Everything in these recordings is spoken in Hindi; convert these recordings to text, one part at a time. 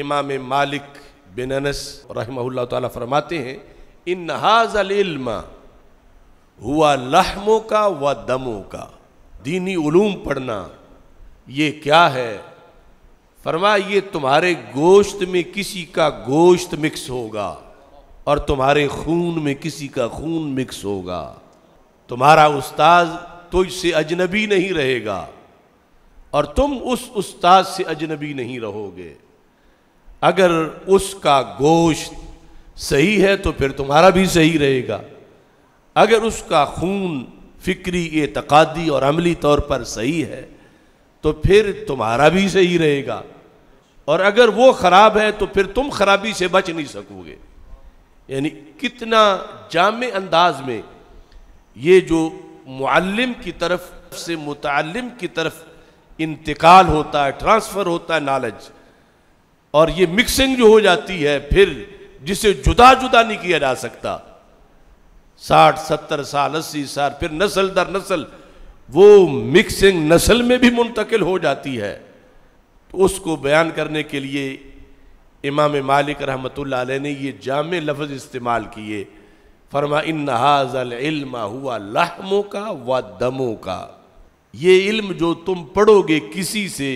इमाम मालिक बिन अनस रहमल्ला ताला फरमाते हैं इन इल्म हुआ लहमों का व दमों का दीनी उलूम पढ़ना ये क्या है फरमा ये तुम्हारे गोश्त में किसी का गोश्त मिक्स होगा और तुम्हारे खून में किसी का खून मिक्स होगा तुम्हारा उस्ताद तुझसे अजनबी नहीं रहेगा और तुम उस उस्ताद से अजनबी नहीं रहोगे अगर उसका गोश्त सही है तो फिर तुम्हारा भी सही रहेगा अगर उसका खून फ़िक्री एतकादी और अमली तौर पर सही है तो फिर तुम्हारा भी सही रहेगा और अगर वो ख़राब है तो फिर तुम खराबी से बच नहीं सकोगे यानी कितना जाम अंदाज में ये जो मालम की तरफ से मुतालम की तरफ इंतकाल होता है ट्रांसफ़र होता है नॉलेज और ये मिक्सिंग जो हो जाती है फिर जिसे जुदा जुदा नहीं किया जा सकता साठ सत्तर साल अस्सी साल फिर नस्ल दर नस्ल वो मिक्सिंग नस्ल में भी मुंतकिल हो जाती है तो उसको बयान करने के लिए इमाम मालिक रहमत ने ये जाम लफ्ज़ इस्तेमाल किए फरमा इन नहाज़लमा हुआ लहमों का व दमों का ये इल्म जो तुम पढ़ोगे किसी से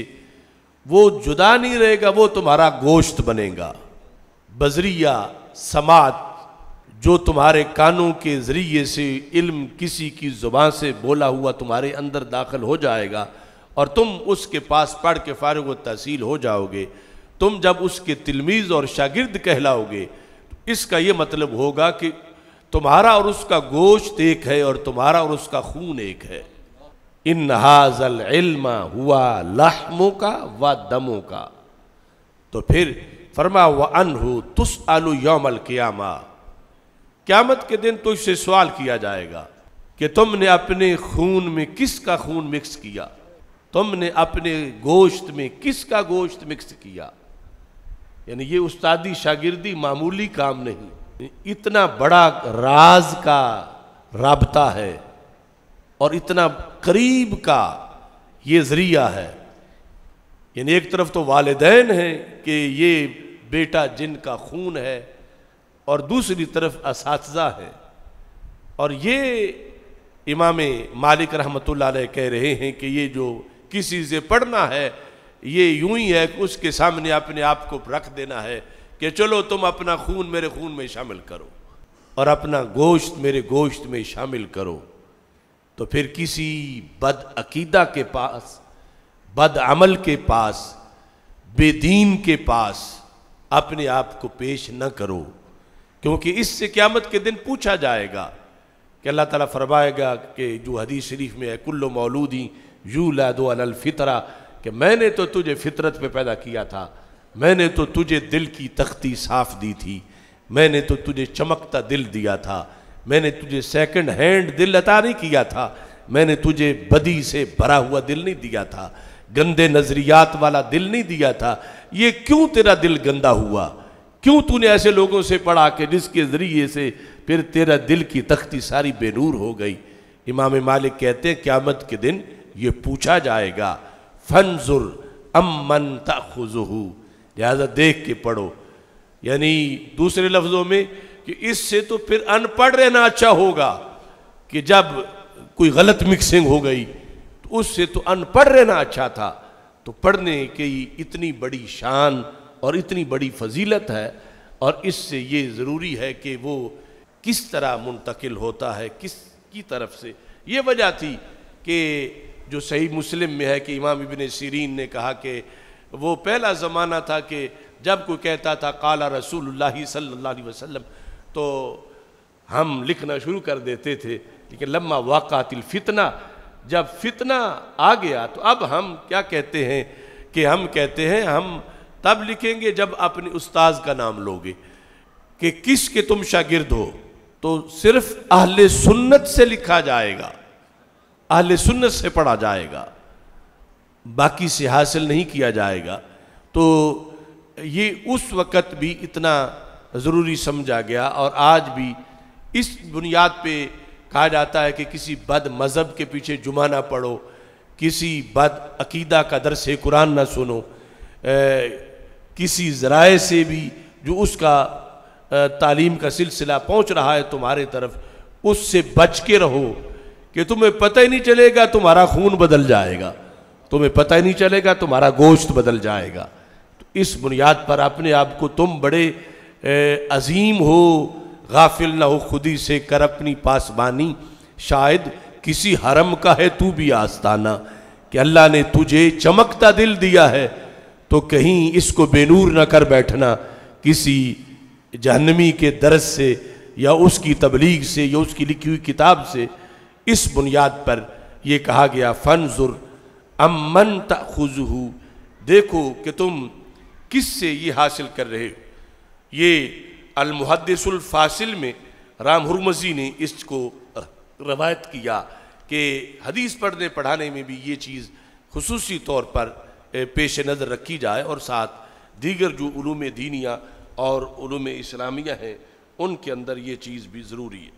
वो जुदा नहीं रहेगा वो तुम्हारा गोश्त बनेगा बजरिया समात जो तुम्हारे कानों के ज़रिए से इल्म किसी की ज़ुबान से बोला हुआ तुम्हारे अंदर दाखिल हो जाएगा और तुम उसके पास पढ़ के फ़ारग तहसील हो जाओगे तुम जब उसके तिलमीज़ और शागिर्द कहलाओगे इसका ये मतलब होगा कि तुम्हारा और उसका गोश्त एक है और तुम्हारा और उसका खून एक है इन हाजल इल्म हुआ लहमों का व दमों का तो फिर फरमा व अन अनहु तुस आलू यौमल क्यामा क्यामत के दिन तुझसे सवाल किया जाएगा कि तुमने अपने खून में किसका खून मिक्स किया तुमने अपने गोश्त में किसका गोश्त मिक्स किया यानी ये उस्तादी शागिर्दी मामूली काम नहीं इतना बड़ा राज का रबता है और इतना करीब का ये ज़रिया है यानी एक तरफ तो वालदेन है कि ये बेटा जिनका खून है और दूसरी तरफ इस है और ये इमाम मालिक रहमत कह रहे हैं कि ये जो किसी से पढ़ना है ये यूं ही है कि उसके सामने अपने आप को रख देना है कि चलो तुम अपना खून मेरे खून में शामिल करो और अपना गोश्त मेरे गोश्त में शामिल करो तो फिर किसी बद अकीदा के पास बद अमल के पास बेदीन के पास अपने आप को पेश न करो क्योंकि इससे क़्यामत के दिन पूछा जाएगा कि अल्लाह ताला फरमाएगा कि जो हदीस शरीफ में है कुल्लो मौलूदी यू लादो अलफितरा कि मैंने तो तुझे फितरत पे पैदा किया था मैंने तो तुझे दिल की तख्ती साफ दी थी मैंने तो तुझे चमकता दिल दिया था मैंने तुझे सेकंड हैंड दिल अता नहीं किया था मैंने तुझे बदी से भरा हुआ दिल नहीं दिया था गंदे नज़रियात वाला दिल नहीं दिया था ये क्यों तेरा दिल गंदा हुआ क्यों तूने ऐसे लोगों से पढ़ा के जिसके ज़रिए से फिर तेरा दिल की तख्ती सारी बेनूर हो गई इमाम मालिक कहते हैं क्यामत के दिन ये पूछा जाएगा फनजुर अमन तखुजहू लिहाजा देख के पढ़ो यानी दूसरे लफ्ज़ों में कि इससे तो फिर अनपढ़ रहना अच्छा होगा कि जब कोई गलत मिक्सिंग हो गई तो उससे तो अनपढ़ रहना अच्छा था तो पढ़ने की इतनी बड़ी शान और इतनी बड़ी फजीलत है और इससे ये ज़रूरी है कि वो किस तरह मुंतकिल होता है किस की तरफ से ये वजह थी कि जो सही मुस्लिम में है कि इमाम इबन सीरीन ने कहा कि वो पहला ज़माना था कि जब कोई कहता था काला रसूल सल्ला वसलम तो हम लिखना शुरू कर देते थे लेकिन लम्मा वाक़ातिल फितना जब फितना आ गया तो अब हम क्या कहते हैं कि हम कहते हैं हम तब लिखेंगे जब अपने उस्ताज का नाम लोगे कि किस के तुम शागिर्द हो तो सिर्फ अहल सुन्नत से लिखा जाएगा अहल सुन्नत से पढ़ा जाएगा बाकी से हासिल नहीं किया जाएगा तो ये उस वक़्त भी इतना ज़रूरी समझा गया और आज भी इस बुनियाद पे कहा जाता है कि किसी बद मज़हब के पीछे जुमा ना पढ़ो किसी बद अकीदा का से कुरान ना सुनो ए, किसी ज़राए से भी जो उसका तालीम का सिलसिला पहुंच रहा है तुम्हारे तरफ उससे बच के रहो कि तुम्हें पता ही नहीं चलेगा तुम्हारा खून बदल जाएगा तुम्हें पता ही नहीं चलेगा तुम्हारा गोश्त बदल जाएगा तो इस बुनियाद पर अपने आप को तुम बड़े अजीम हो गाफिल ना हो खुदी से कर अपनी पासबानी शायद किसी हरम का है तू भी आस्ताना कि अल्लाह ने तुझे चमकता दिल दिया है तो कहीं इसको बेनूर ना कर बैठना किसी जहनमी के दर्ज से या उसकी तबलीग से या उसकी लिखी हुई किताब से इस बुनियाद पर यह कहा गया जुर अमन तखुजहू देखो कि तुम किस से ये हासिल कर रहे हो ये अलमुहदसुल फासिल में राम हुरमजी ने इसको रवायत किया कि हदीस पढ़ने पढ़ाने में भी ये चीज़ खसूस तौर पर पेश नज़र रखी जाए और साथ दीगर जो ूम दीनिया और ूम इस्लामिया हैं उनके अंदर ये चीज़ भी ज़रूरी है